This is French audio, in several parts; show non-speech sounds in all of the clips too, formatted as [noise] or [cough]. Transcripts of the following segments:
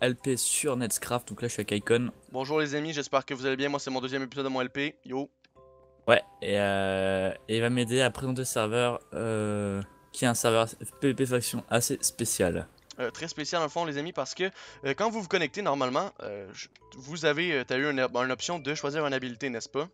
LP sur Netscraft. Donc là, je suis avec Icon. Bonjour les amis, j'espère que vous allez bien. Moi, c'est mon deuxième épisode de mon LP. Yo. Ouais, euh, et, il va m'aider à présenter ce serveur euh, qui est un serveur PvP faction assez spécial. Euh, très spécial en fond les amis parce que quand vous vous connectez normalement, vous avez as eu ben, une, option de choisir une habilité n'est-ce pas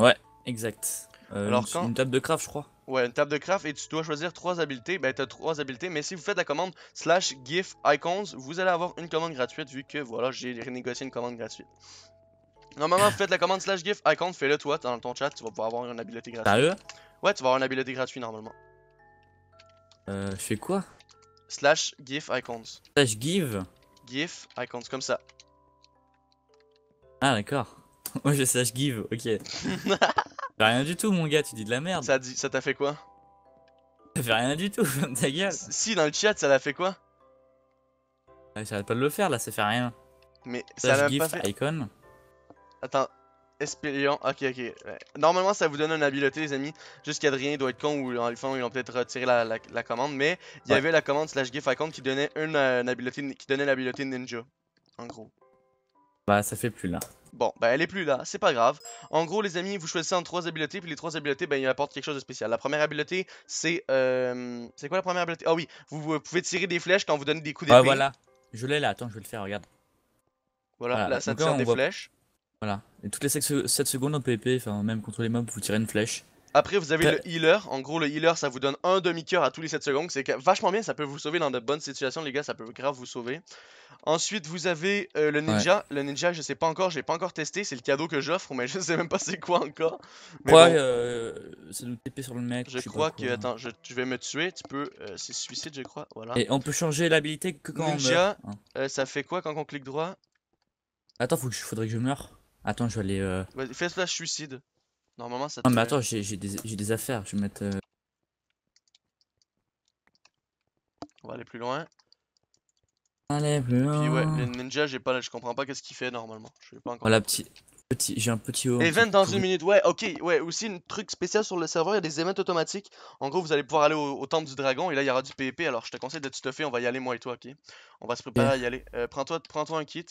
Ouais, exact. Alors une table de craft je crois. Ouais, une table de craft et tu dois choisir trois habilités. Ben, t'as trois habilités, mais si vous faites la commande slash GIF icons, vous allez avoir une commande gratuite vu que, voilà, j'ai renégocié une commande gratuite. Normalement, vous faites la commande slash GIF icons fais-le toi dans ton chat, tu vas pouvoir avoir une habilité gratuite. Sérieux? Ouais, tu vas avoir une habilité gratuite normalement. Euh, je fais quoi? Slash GIF icons. Slash give? GIF icons, comme ça. Ah, d'accord. [laughs] Moi, je slash give, ok. [laughs] rien du tout, mon gars, tu dis de la merde. Ça t'a fait quoi Ça fait rien du tout, [laughs] ta gueule. Si, dans le chat, ça l'a fait quoi ça va pas le faire là, ça fait rien. Mais ça l'a pas fait. Icon. Attends, Espion ok, ok. Normalement, ça vous donne une habileté, les amis. Juste qu'Adrien doit être con ou en le fond, ils ont peut-être retiré la, commande. Mais il y avait la commande slash gif icon qui donnait une, euh, habileté, qui donnait l'habileté ninja. En gros. Bah, ça fait plus là. Bon, bah elle est plus là, c'est pas grave. En gros, les amis, vous choisissez en trois habiletés, puis les trois habiletés, ben ils apportent quelque chose de spécial. La première habileté, c'est. Euh... C'est quoi la première habileté Ah oui, vous, pouvez tirer des flèches quand vous donnez des coups d'épée. Ah voilà, je l'ai là, attends, je vais le faire, regarde. Voilà, là ça tire des flèches. Voilà, et toutes les 7 secondes en PvP, enfin même contre les mobs, vous tirez une flèche. Après, vous avez le healer. En gros, le healer, ça vous donne un demi-cœur à tous les 7 secondes. C'est vachement bien, ça peut vous sauver dans de bonnes situations, les gars. Ça peut grave vous sauver. Ensuite, vous avez euh, le ninja. Le ninja, je sais pas encore, j'ai pas encore testé. C'est le cadeau que j'offre, mais [laughs] je sais même pas c'est quoi encore. ouais, euh, c'est nous TP sur le mec. Je, crois que. Attends, je, vais me tuer. Tu peux. Euh, c'est suicide, je crois. Voilà. Et on peut changer l'habilité quand on Ninja, hein. euh, ça fait quoi quand on clique droit Attends, faudrait que je meure. Attends, je vais aller. Fais la suicide. Normalement, ça. Non, mais attends, j'ai des, affaires. Je vais mettre. Euh, on va aller plus loin. Allez, plus loin. Puis ouais, le ninja, j'ai pas, je comprends pas qu'est-ce qu'il fait normalement. Je Voilà, petit, j'ai un petit. haut... Event eh, dans une minute. Ouais, ok. Ouais, aussi un truc spécial sur le serveur, il y a des events automatiques. En gros, vous allez pouvoir aller au, temple du dragon et là, il y aura du PVP. Alors, je te conseille de te stuffer. On va y aller moi et toi, ok On va se préparer à y aller. Euh, prends-toi, prends-toi un kit.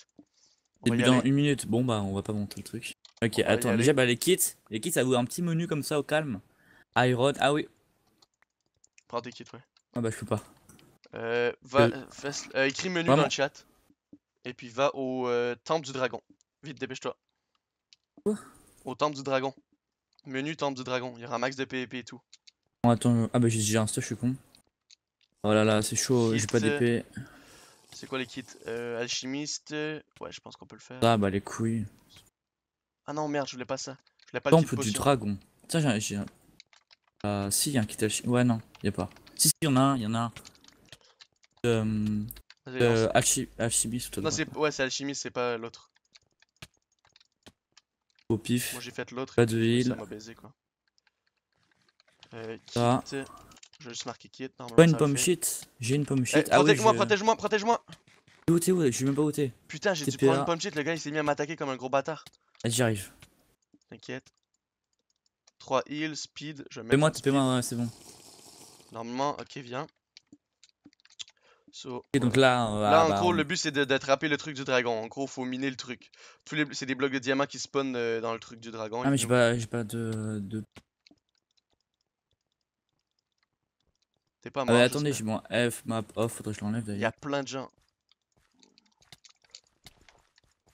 Début dans une minute. Bon, bah, on va pas monter le truc. Ok, attends, déjà, bah, les kits. Les kits, ça vous un petit menu comme ça au calme. Iron, ah oui. Prends des kits, ouais. Ah bah, je peux pas. Euh, va, euh. Euh, écris menu dans le chat. Et puis va au euh, temple du dragon. Vite, dépêche-toi. Quoi Au temple du dragon. Menu temple du dragon. Il y aura max de PvP et tout. attends, ah bah, j'ai déjà un stuff, je suis con. Oh là là, c'est chaud, j'ai pas d'épée. C'est quoi les kits euh, Alchimiste. Euh, ouais, je pense qu'on peut le faire. Ah bah les couilles. Ah non, merde, je voulais pas ça. Je voulais pas Temple du dragon. Tiens, j'ai un. Euh, si, y a un kit alchimiste. Ouais, non, y pas. Si, si, y en a un, y en a un. Euh. euh alchi... alchimiste. Non, c'est. Ouais, c'est alchimiste, c'est pas l'autre. Au pif. Moi j'ai fait l'autre. Pas de heal. Ça m'a baisé quoi. Euh, kit. Je vais juste marquer kit. normalement. Pas une pomme shit. J'ai une pomme eh, shit. Eh, protège-moi, protège-moi, protège-moi. T'es où, t'es où Je suis même pas où Putain, j'ai dû prendre une pomme shit. Le gars, il s'est mis à m'attaquer comme un gros bâtard. j'y arrive. T'inquiète. 3 heals, speed. Je vais moi Fais-moi, c'est bon. Normalement, ok, viens. So, et donc là, va, là en bah, gros, le but c'est d'attraper le truc du dragon. En gros, faut miner le truc. les, c'est des blocs de diamants qui spawnent euh, dans le truc du dragon. Ah mais j'ai pas, j'ai pas de, de T'es pas ah mort. attendez, j'ai mon F map off, faudrait que je l'enlève d'ailleurs. Y'a plein de gens.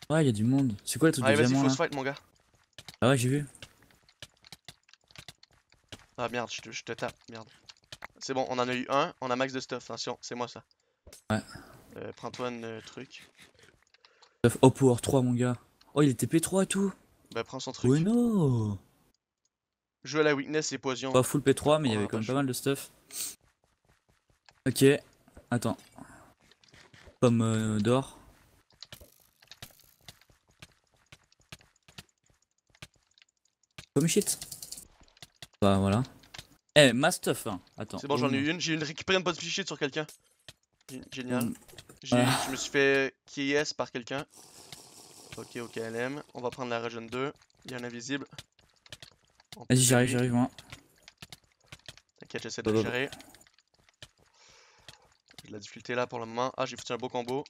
Ouais, y'a du monde. C'est quoi le truc Allez, de vas-y, faut se fight, mon gars. Ah ouais, j'ai vu. Ah merde, je te, tape, merde. C'est bon, on en a eu un, on a max de stuff, Attention, c'est moi ça. Ouais. Euh, Prends-toi un euh, truc. Stuff oh, power 3, mon gars. Oh, il était P3 et tout. Bah, prends son truc. Ouais, non Jeu à la weakness et poison. Pas full P3, mais il y avait quand même pas mal de stuff. Ok, attends. Pomme euh, d'or. Pomme shit. Bah voilà. Eh, ma stuff, hein. attends. C'est bon, j'en ai une, j'ai récupéré une bonne fichit sur quelqu'un. Génial. Hmm. Ah. Je me suis fait KS par quelqu'un. Ok, ok, LM. On va prendre la région 2. Il y en a invisible. Vas-y, j'arrive, j'arrive, moi. T'inquiète, j'essaie de euh. gérer la difficulté là pour le moment. Ah, j'ai foutu un beau combo.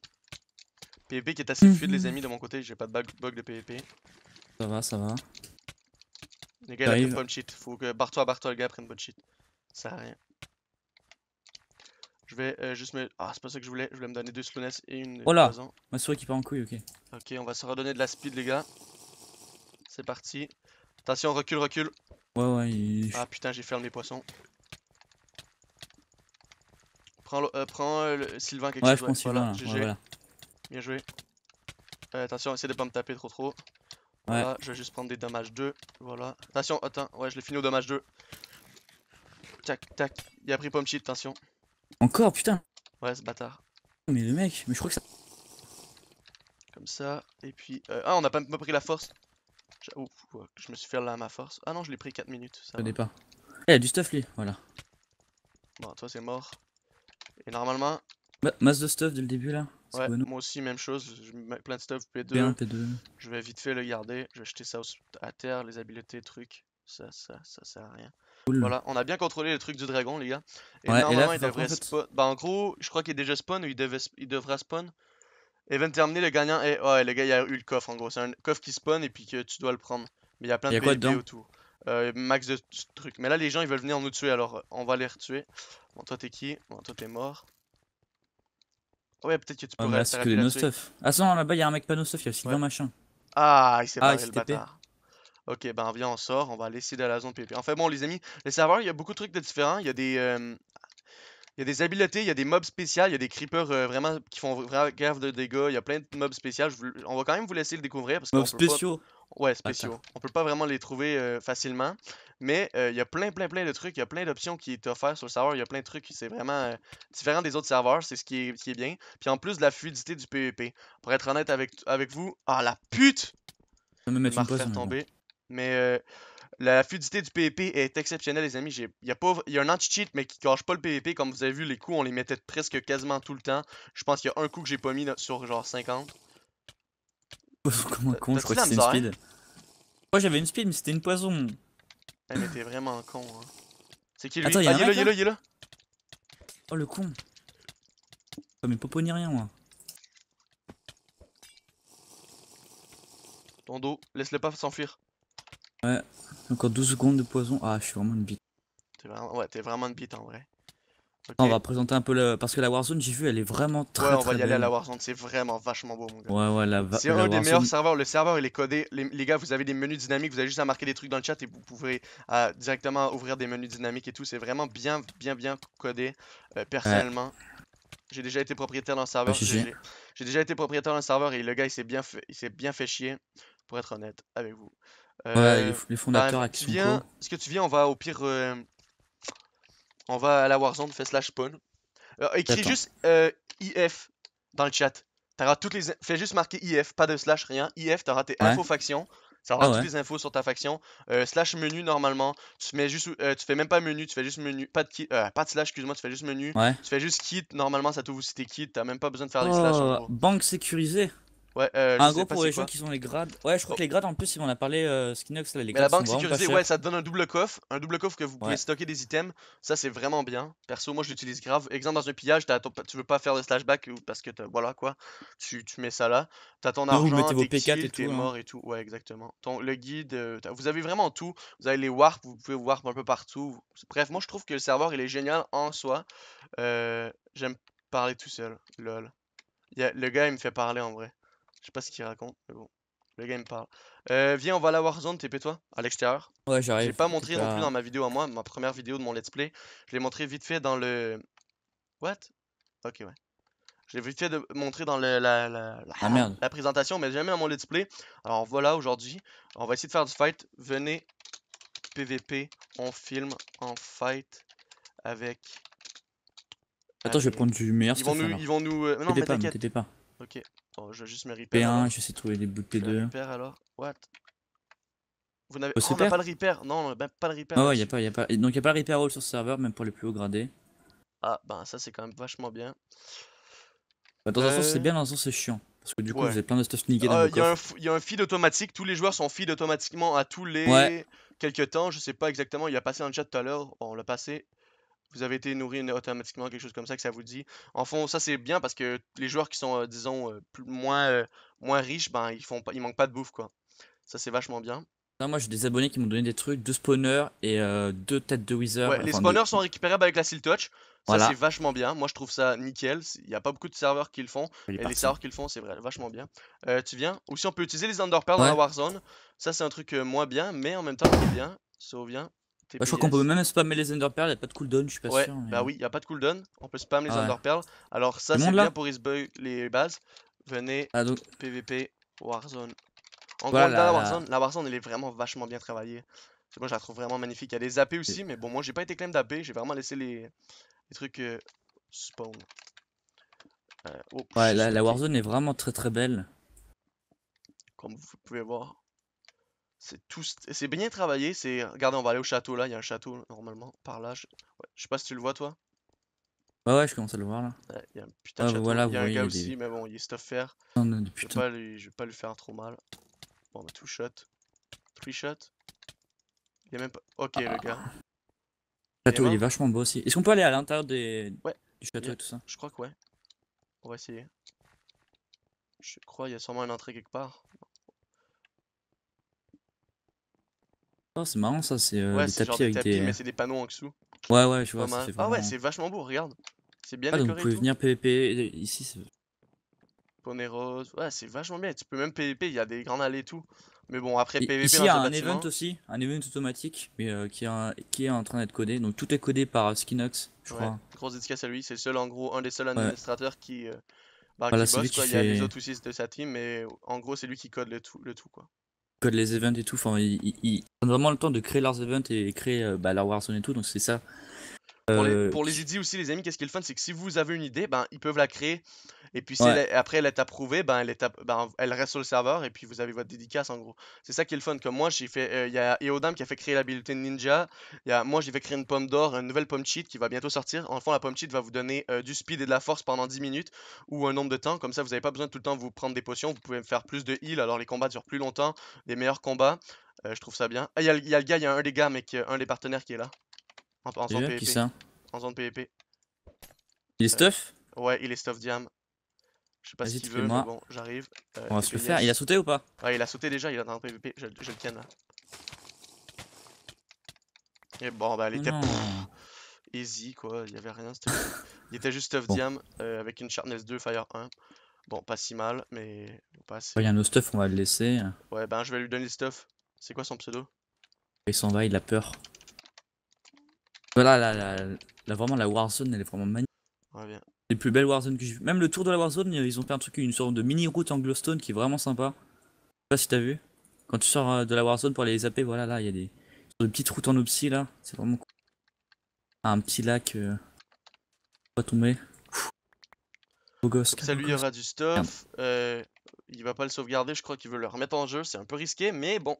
PVP qui est assez fluide, les mhm. amis, de mon côté. J'ai pas de bug, de PVP. Ça va, ça va. Les gars, il a pris une cheat. Faut que barre-toi, barre-toi, le gars, prenne bonne cheat. Ça sert à rien. Je vais euh, juste me. Ah, c'est pas ça que je voulais. Je voulais me donner deux slowness et une. Oh là Ma souris qui part en couille, ok. Ok, on va se redonner de la speed, les gars. C'est parti. Attention, recule, recule. Ouais, ouais. Ah putain, j'ai fermé mes poissons. Prends, euh, euh, le, Sylvain quelque chose. Ouais, je voilà, Bien joué. Euh, attention, essaye de pas me taper trop trop. Voilà, je vais juste prendre des dommages 2. Voilà. Attention, attends, ouais, je l'ai fini au dommage 2. Tac, tac. Il a pris pomme cheat, attention. Encore, putain. Ouais, ce bâtard. Mais le mec, mais je crois que ça. Comme ça, et puis. ah, on a pas, pris la force. Je... Oh, je me suis fait là ma force. Ah non, je l'ai pris 4 minutes. Ça, Je pas. Il y a du stuff lui, voilà. Bon, toi c'est mort. Et normalement. masse de stuff dès le début là Ouais, moi aussi, même chose. plein de stuff P2. Je vais vite fait le garder. Je vais jeter ça à terre, les habiletés, trucs. Ça, ça, ça sert à rien. Voilà, on a bien contrôlé les trucs du dragon, les gars. Et normalement, il devrait spawn. Bah, en gros, je crois qu'il est déjà spawn ou il, devrait il devra spawn. Event terminé, le gagnant est. Ouais, les gars, il a eu le coffre en gros. C'est un coffre qui spawn et puis que tu dois le prendre. Mais il y a plein y a de ou autour. Euh, max de trucs. Mais là, les gens, ils veulent venir nous tuer, alors euh, on va les retuer. Bon, toi, t'es qui Bon, toi, t'es mort. Ah ouais, peut-être que tu peux oh, ah, c'est que Ah, là-bas, il y a un mec pas no stuff, il y a aussi bien machin. Ah, il s'est ah, le bâtard. Ok, ben viens, on sort, on va laisser de la zone PP. Enfin bon, les amis, les serveurs, il y a beaucoup de trucs de différents. Il y a des, euh, Il des habiletés, il y a des mobs spéciales, il y a des creepers vraiment qui font vraiment grave de dégâts, il y a plein de mobs spéciaux. On va quand même vous laisser le découvrir parce Mobs spéciaux Ouais, spéciaux. On peut pas vraiment les trouver euh, facilement. Mais euh, il y a plein, plein, plein de trucs. Il y a plein d'options qui est offert sur le serveur. Il y a plein de trucs. qui C'est vraiment euh, différent des autres serveurs. C'est ce qui est, qui est, bien. Puis en plus de la fluidité du PvP. E pour être honnête avec, avec vous. Ah la pute! Ça me mettre tomber. Mais la fluidité du PvP e est exceptionnelle, les amis. Il y, a pas... un anti-cheat, mais qui cache pas le PvP. E Comme vous avez vu, les coups, on les mettait presque quasiment tout le temps. Je pense qu'il y a un coup que j'ai pas mis sur genre 50. [laughs] Comment con, je crois que c'est une speed. Moi j'avais une speed, mais c'était une poison. Elle était vraiment un con. Hein. C'est qui lui Attends, y'a il ah, est là, Oh le con. Ah, mais popo ni rien, moi. Ton dos, laisse-le pas s'enfuir. Ouais, encore 12 secondes de poison. Ah, je suis vraiment une bite. Ouais, t'es vraiment une bite en vrai. On va présenter un peu le... parce que la Warzone, j'ai vu, elle est vraiment très. Ouais, on va y aller à la Warzone, c'est vraiment vachement beau, mon gars. Ouais, ouais, la, C'est un des meilleurs serveurs. Le serveur, il est codé. Les... gars, vous avez des menus dynamiques, vous avez juste à marquer des trucs dans le chat et vous pouvez euh, directement ouvrir des menus dynamiques et tout. C'est vraiment bien, bien, bien codé. Euh, personnellement, j'ai déjà été propriétaire d'un serveur. j'ai déjà été propriétaire d'un serveur et le gars, il s'est bien, fait... bien fait chier, pour être honnête avec vous. ouais, euh, les, bah, fondateurs actuels... Est-ce que tu viens, on va au pire on va à la Warzone, fais slash spawn. Euh, écris juste euh, IF dans le chat. T'auras toutes les. Fais juste marquer IF, pas de slash, rien. IF, t'auras tes Info infos Ça aura ah toutes les infos sur ta faction. Euh, slash menu normalement. Tu mets juste, tu fais même pas menu, tu fais juste menu. Pas de pas de slash, excuse-moi, tu fais juste menu. Tu fais juste kit. Normalement, ça t'ouvre si t'es kit. T'as même pas besoin de faire des oh, slash. Banque sécurisée. Ouais, euh, en gros, pour les gens qui ont les grades. Ouais, je crois que les grades, en plus, si on a parlé Skinox. les la banque sécurisée, ouais, ça donne un double coffre. Un double coffre que vous pouvez stocker des items. Ça, c'est vraiment bien. Perso, moi, je l'utilise grave. Exemple, dans un pillage, tu veux pas faire de slashback parce que voilà quoi. Tu, tu mets ça là. T'as ton argent, t'es hein. mort et tout. Ouais, exactement. Ton, le guide, euh, vous avez vraiment tout. Vous avez les warps, vous pouvez warp un peu partout. Bref, moi, je trouve que le serveur, il est génial en soi. Euh, j'aime parler tout seul. Lol. le gars, il me fait parler en vrai. Je sais pas ce qu'il raconte, mais bon. Le game parle. Euh, viens, on va à la Warzone, TP-toi, à l'extérieur. Ouais, j'arrive. J'ai pas montré non plus dans ma vidéo à moi, ma première vidéo de mon let's play. Je l'ai montré vite fait dans le. What Ok, ouais. Je l'ai vite fait de montrer dans le, la, la, ah, présentation, mais jamais dans mon let's play. Alors voilà, aujourd'hui, on va essayer de faire du fight. Venez, PVP, on filme en fight avec. Attends, je vais prendre du meilleur ils vont nous, ils vont euh, Non, t'inquiète. pas. Ok je vais juste me repair. P1, je de trouver des bouts de P2. Repair alors. What Vous n'avez oh, pas le repair. Non, pas le repair. il y a pas, y a pas. Donc il n'y a pas le repair all sur ce serveur même pour les plus hauts gradés. Ah, bah ça c'est quand même vachement bien. Bah, dans un sens c'est euh. bien, dans un sens c'est chiant. Parce que du coup, j'ai vous avez plein de stuff niqué dans euh, le coffre. Il y, a un feed automatique, tous les joueurs sont feed automatiquement à tous les quelques temps. Je sais pas exactement, il a passé un chat tout à l'heure, on l'a passé vous avez été nourri automatiquement, quelque chose comme ça que ça vous dit. En fond, ça c'est bien parce que les joueurs qui sont, euh, disons, euh, moins, euh, moins riches, ben, ils, font ils manquent pas de bouffe, quoi. Ça c'est vachement bien. moi j'ai des abonnés qui m'ont donné des trucs, deux spawners et deux têtes de wizard. les spawners sont récupérables avec la seal touch. Ça c'est vachement bien. Moi je trouve ça nickel. Il n'y a pas beaucoup de serveurs qui le font. Et les serveurs qui le font, c'est vrai, vachement bien. tu viens Ou si on peut utiliser les underpearls dans la Warzone. Ça c'est un truc moins bien, mais en même temps c'est bien. Ça revient. Bah, je crois qu'on peut même spammer les Enderpearls, a pas de cooldown, je suis pas sûr. Bah oui, a pas de cooldown, on peut spam les Alors ça c'est bien pour isbug les bases. Venez, PVP, ah, Warzone. En gros, la Warzone, la Warzone elle est vraiment vachement bien travaillée. Moi je la trouve vraiment magnifique. Il y a des AP aussi, mais bon, moi j'ai pas été claim d'AP, j'ai vraiment laissé les, trucs euh, spawn. Euh, oh, ouais, la, la Warzone est vraiment très très belle. Comme vous pouvez voir. C'est tout, c'est bien travaillé. C'est, regardez, on va aller au château là. Il y a un château normalement par là. Je, ouais, je sais pas si tu le vois toi. Ouais, ouais, je commence à le voir là. Il y a un putain ah, de bah, château. il y a un gars aussi, mais bon, il est stuff faire. je, vais pas lui, faire trop mal. Bon, un bah, two shot. Three shot. Il y a même pas. Ok, le gars. Le château, il, est vachement beau aussi. Est-ce qu'on peut aller à l'intérieur des... du château et tout ça Je crois que ouais. On va essayer. Je crois qu'il y a sûrement une entrée quelque part. Oh, c'est marrant ça, c'est euh, des tapis avec des. Euh, des panneaux en dessous. Ouais, ouais, je vois. Ah ouais, c'est vachement beau, regarde. C'est bien ah, donc Vous pouvez venir PVP euh, ici. Poney Rose, ouais, c'est vachement bien. Tu peux même PVP, il y a des grandes allées et tout. Mais bon, après PVP, il y a un event aussi, un event automatique, mais qui, est en train d'être codé. Donc tout est codé par Skinox, je crois. Grosse dédicace à lui, c'est le seul, en gros, un des seuls administrateurs qui. Bah, voilà, bosse, il y a les autres aussi de sa team, mais en gros, c'est lui qui code le tout, le tout quoi code les events et tout. Enfin, ils, ils, vraiment le temps de créer leurs events et créer euh, bah, leur Warzone et tout. Donc c'est ça pour les, idées euh, aussi, les amis, qu'est-ce qui est le fun, c'est que si vous avez une idée, ben, ils peuvent la créer. Et puis après elle est approuvée, ben, ben, elle, reste sur le serveur et puis vous avez votre dédicace en gros. C'est ça qui est le fun. Comme moi, j'ai fait, euh, il y a Eodam qui a fait créer l'habilité Ninja. Y a, moi, j'ai fait créer une pomme d'or, une nouvelle pomme cheat qui va bientôt sortir. En fond, la pomme cheat va vous donner euh, du speed et de la force pendant 10 minutes ou un nombre de temps. Comme ça, vous n'avez pas besoin de tout le temps vous prendre des potions. Vous pouvez faire plus de heal. Alors les combats durent plus longtemps, des meilleurs combats. je trouve ça bien. Ah, il y, a le gars, il y a un des gars, mais un des partenaires qui est là. En, zone PVP. Il est euh, stuff Ouais, il est stuff Diam. Je sais pas si tu veux, mais bon, j'arrive. Euh, on va se le faire. Il a sauté ou pas Ouais, il a sauté déjà, il est en PVP. Je, le tienne là. Et bon, bah, il était. easy quoi, il y avait rien. [laughs] il était juste stuff Diam euh, avec une Sharpness 2, Fire 1. Bon, pas si mal, mais pas Il y a nos stuff, on va le laisser. Ouais, ben je vais lui donner le stuff. C'est quoi son pseudo Il s'en va, il a peur. Voilà, la, vraiment, la Warzone, elle est vraiment magnifique. Les plus belles Warzone que j'ai vu. Même le tour de la Warzone, euh, ils ont fait un truc, une sorte de mini-route en Glowstone qui est vraiment sympa. Je sais pas si t'as vu. Quand tu sors euh, de la Warzone pour aller les zapper, voilà, là, il y a des, petites routes en opsie, là. C'est vraiment cool. Ah, un petit lac. Euh... Pas tomber Au gosse. Ça lui, il aura du stuff. Euh, il va pas le sauvegarder, je crois qu'il veut le remettre en jeu. C'est un peu risqué, mais bon.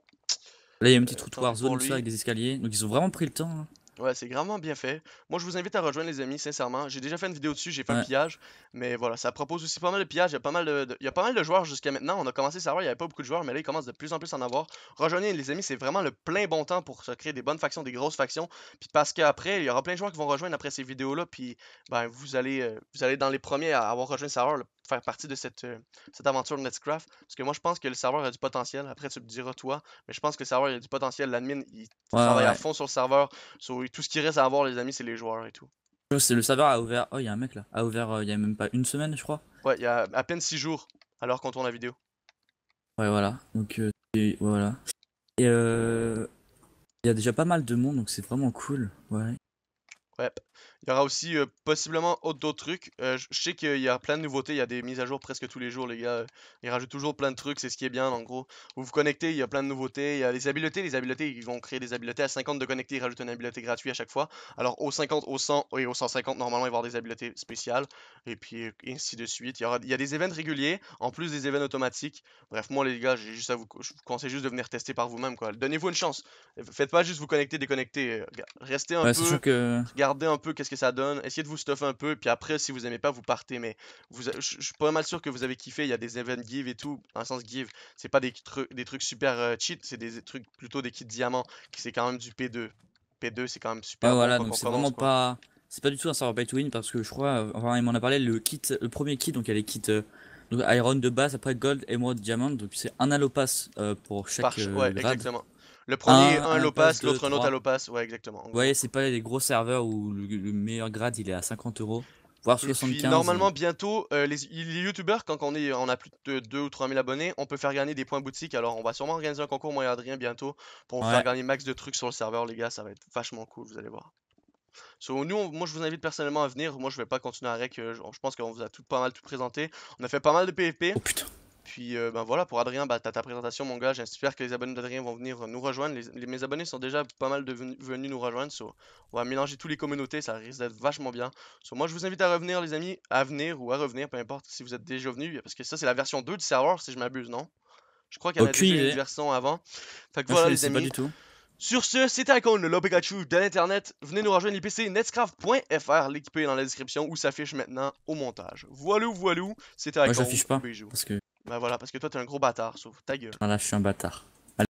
Là, il y a une petite route Warzone, avec des escaliers. Donc, ils ont vraiment pris le temps, hein. Ouais, c'est vraiment bien fait. Moi, je vous invite à rejoindre les amis, sincèrement. J'ai déjà fait une vidéo dessus, j'ai fait un pillage. Mais voilà, ça propose aussi pas mal de pillages. Il y a pas mal de, il pas mal de joueurs jusqu'à maintenant. On a commencé à savoir, il n'y avait pas beaucoup de joueurs, mais là, il commence de plus en plus à en avoir. Rejoignez les amis, c'est vraiment le plein bon temps pour se créer des bonnes factions, des grosses factions. Puis parce qu'après, il y aura plein de joueurs qui vont rejoindre après ces vidéos-là. Puis ben, vous allez, euh, vous allez dans les premiers à avoir rejoint le serveur faire partie de cette, aventure cette aventure Netscraft. Parce que moi, je pense que le serveur a du potentiel. Après, tu me diras toi, mais je pense que le serveur a du potentiel. L'admin, il travaille à fond sur le serveur. Sur... Tout ce qui reste à avoir, les amis, c'est les joueurs et tout. le serveur a ouvert. Oh, il y a un mec là. A ouvert euh, il y a même pas une semaine, je crois. Ouais, il y a à peine 6 jours alors qu'on tourne la vidéo. Ouais, voilà. Donc, euh, voilà. Et euh, il y a déjà pas mal de monde, donc c'est vraiment cool. Ouais. Il y aura aussi possiblement d'autres trucs. je sais qu'il y a plein de nouveautés, il y a des mises à jour presque tous les jours, les gars. Ils rajoutent toujours plein de trucs, c'est ce qui est bien en gros. Vous vous connectez, il y a plein de nouveautés. Il y a les habiletés, les habiletés, ils vont créer des habiletés à 50 de connecter, ils rajoutent une habileté gratuite à chaque fois. Alors au 50, au 100 et au 150, normalement, il va y avoir des habiletés spéciales. Et puis ainsi de suite. Il y, aura, il y a des événements réguliers, en plus des événements automatiques. Bref, moi les gars, juste à vous, je vous conseille juste de venir tester par vous-même. Donnez-vous une chance. Faites pas juste vous connecter, déconnecter. Restez un peu. gardez un peu qu'est-ce ça donne. Essayez de vous stuffer un peu, puis après, si vous aimez pas, vous partez. Mais vous, je, suis pas mal sûr que vous avez kiffé. Il y a des events give et tout. un sens give, c'est pas des, des trucs super euh, cheat, c'est des trucs plutôt des kits diamants, qui c'est quand même du P2. P2, c'est quand même super. voilà, donc c'est vraiment pas. C'est pas du tout un serveur pay to win parce que je crois, euh, enfin, il m'en a parlé, le kit, le premier kit, donc il y a les kits. Euh, Iron de base, après Gold, et Emerald, diamant Donc c'est un allopass pour chaque Exactement. Le premier, un, un, l'autre un autre à Lopas. Ouais, exactement. voyez c'est pas les gros serveurs où le, meilleur grade il est à 50 euros. Voire 75. normalement, bientôt, euh, les, les youtubeurs, quand on, est, on a plus de 2 ou 3 000 abonnés, on peut faire gagner des points boutique. Alors, on va sûrement organiser un concours, moi et Adrien, bientôt, pour faire gagner max de trucs sur le serveur, les gars. Ça va être vachement cool, vous allez voir. So, nous, moi, je vous invite personnellement à venir. Moi, je vais pas continuer à rec euh, je, pense qu'on vous a tout, pas mal tout présenté. On a fait pas mal de PVP. Oh putain. Puis euh, ben voilà, pour Adrien, bah tu ta présentation, mon gars. J'espère que les abonnés d'Adrien vont venir euh, nous rejoindre. Les, mes abonnés sont déjà pas mal de venus nous rejoindre. on va mélanger toutes les communautés, ça risque d'être vachement bien. moi, je vous invite à revenir, les amis, à venir ou à revenir, peu importe si vous êtes déjà venus. Parce que ça, c'est la version 2 du serveur, si je m'abuse, non Je crois qu'il y en a une version avant. Fait que ah, voilà, les amis. Pas du tout. Sur ce, c'était Icon, le Pikachu de l'internet. Venez nous rejoindre l'IPC netscraft.fr, l'équipe est dans la description où s'affiche maintenant au montage. voilà voilou, c'était Icon. Moi, j'affiche pas. Parce que... Bah voilà, parce que toi t'es un gros bâtard, sauf ta gueule. Ah là, je suis un bâtard.